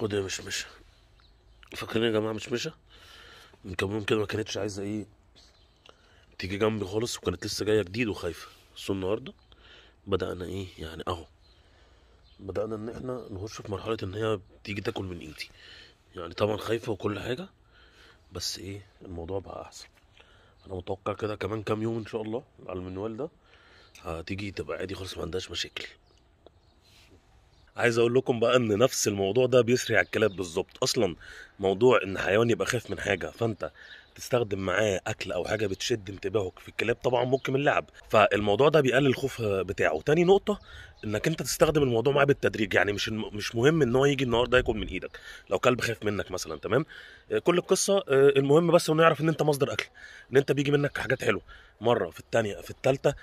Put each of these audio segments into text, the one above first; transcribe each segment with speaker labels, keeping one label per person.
Speaker 1: خد يا مشمشة فاكرين يا جماعة مشمشة من كام يوم كده ما كانتش عايزة ايه تيجي جنبي خالص وكانت لسه جاية جديد وخايفة بس النهاردة بدأنا ايه يعني اهو بدأنا ان احنا نخش في مرحلة ان هي تيجي تاكل من ايدي يعني طبعا خايفة وكل حاجة بس ايه الموضوع بقى احسن انا متوقع كده كمان كام يوم ان شاء الله على المنوال ده هتيجي تبقى عادي خالص ما عندهاش مشاكل عايز اقول لكم بقى ان نفس الموضوع ده بيسري على الكلاب بالظبط اصلا موضوع ان حيوان يبقى خايف من حاجه فانت تستخدم معاه اكل او حاجه بتشد انتباهك في الكلاب طبعا ممكن من اللعب فالموضوع ده بيقلل الخوف بتاعه تاني نقطه انك انت تستخدم الموضوع معاه بالتدريج يعني مش مش مهم ان هو يجي النهارده ياكل من ايدك لو كلب خايف منك مثلا تمام كل القصه آه، المهم بس انه يعرف ان انت مصدر اكل ان انت بيجي منك حاجات حلوه مره في الثانيه في الثالثه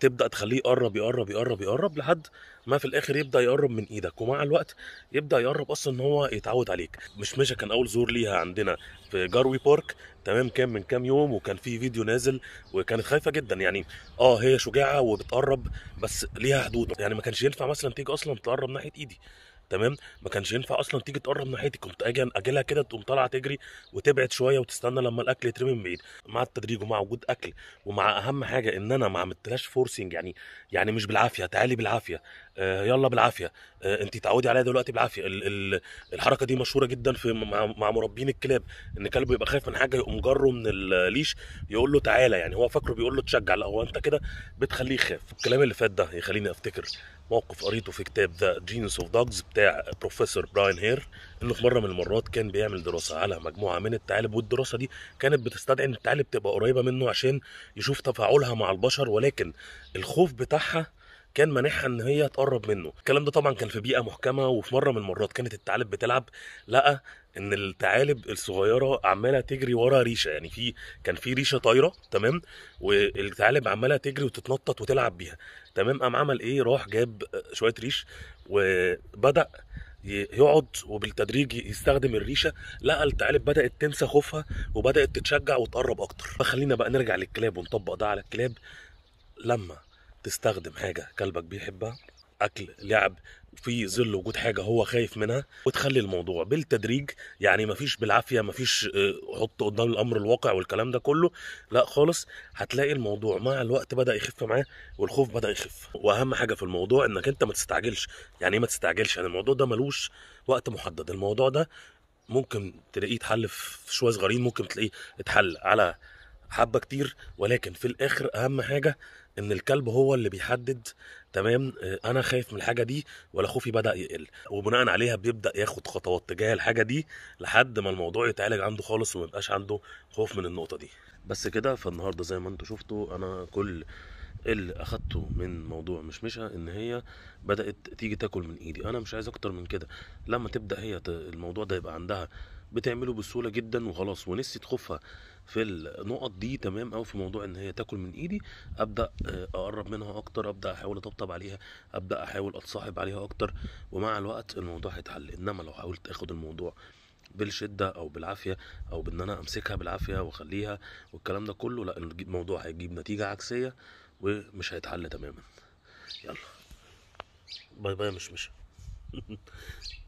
Speaker 1: تبدا تخليه يقرب يقرب يقرب يقرب لحد ما في الاخر يبدا يقرب من ايدك ومع الوقت يبدا يقرب اصلا ان هو يتعود عليك مش مشا كان اول زور ليها عندنا في جاروي بارك تمام كان من كام يوم وكان في فيديو نازل وكانت خايفه جدا يعني اه هي شجاعه وبتقرب بس ليها حدود يعني ما كانش ينفع مثلا تيجي اصلا تقرب ناحيه ايدي تمام ما كانش ينفع اصلا تيجي تقرب ناحيتي كنت اجي اجيلها كده تقوم طالعه تجري وتبعد شويه وتستنى لما الاكل يترمي من بعيد مع التدريج ومع وجود اكل ومع اهم حاجه ان انا ما عملتلهاش فورسنج يعني يعني مش بالعافيه تعالي بالعافيه آه يلا بالعافيه آه انت تعودي عليا دلوقتي بالعافيه ال ال الحركه دي مشهوره جدا في مع, مع مربين الكلاب ان كلب يبقى خايف من حاجه يقوم جره من الليش يقول له تعالى يعني هو فاكره بيقول له تشجع لا هو انت كده بتخليه يخاف الكلام اللي فات ده يخليني افتكر موقف قريته في كتاب ذا جينس اوف دوجز بتاع بروفيسور براين هير انه في مره من المرات كان بيعمل دراسه على مجموعه من الثعالب والدراسه دي كانت بتستدعي ان الثعالب تبقى قريبه منه عشان يشوف تفاعلها مع البشر ولكن الخوف بتاعها كان مانعها ان هي تقرب منه الكلام ده طبعا كان في بيئه محكمه وفي مره من المرات كانت الثعالب بتلعب لقى ان الثعالب الصغيره عماله تجري ورا ريشه يعني في كان في ريشه طايره تمام والثعالب عماله تجري وتتنطط وتلعب بيها تمام قام عمل ايه راح جاب شويه ريش وبدا يقعد وبالتدريج يستخدم الريشه لقى الثعالب بدات تنسى خوفها وبدات تتشجع وتقرب اكتر فخلينا بقى نرجع للكلاب ونطبق ده على الكلاب لما تستخدم حاجه كلبك بيحبها اكل لعب في ظل وجود حاجه هو خايف منها وتخلي الموضوع بالتدريج يعني مفيش بالعافيه مفيش آه، حط قدام الامر الواقع والكلام ده كله لا خالص هتلاقي الموضوع مع الوقت بدا يخف معاه والخوف بدا يخف واهم حاجه في الموضوع انك انت ما تستعجلش يعني ايه ما تستعجلش يعني الموضوع ده ملوش وقت محدد الموضوع ده ممكن تلاقيه اتحل في شويه صغيرين ممكن تلاقيه اتحل على حبه كتير ولكن في الاخر اهم حاجه ان الكلب هو اللي بيحدد تمام آه، انا خايف من الحاجه دي ولا خوفي بدا يقل وبناء عليها بيبدا ياخد خطوات تجاه الحاجه دي لحد ما الموضوع يتعالج عنده خالص وما يبقاش عنده خوف من النقطه دي بس كده فالنهارده زي ما انتم شفتوا انا كل اللي اخدته من موضوع مشمشه ان هي بدات تيجي تاكل من ايدي انا مش عايز اكتر من كده لما تبدا هي الموضوع ده يبقى عندها بتعمله بسهوله جدا وخلاص ونسي تخفها في النقط دي تمام او في موضوع ان هي تاكل من ايدي ابدا آه، اقرب منها اكتر ابدا احاول اطبطب عليها ابدا احاول اتصاحب عليها اكتر ومع الوقت الموضوع هيتحل انما لو حاولت اخد الموضوع بالشده او بالعافيه او بان انا امسكها بالعافيه واخليها والكلام ده كله لا الموضوع هيجيب نتيجه عكسيه ومش هيتحل تماما يلا باي باي مش مش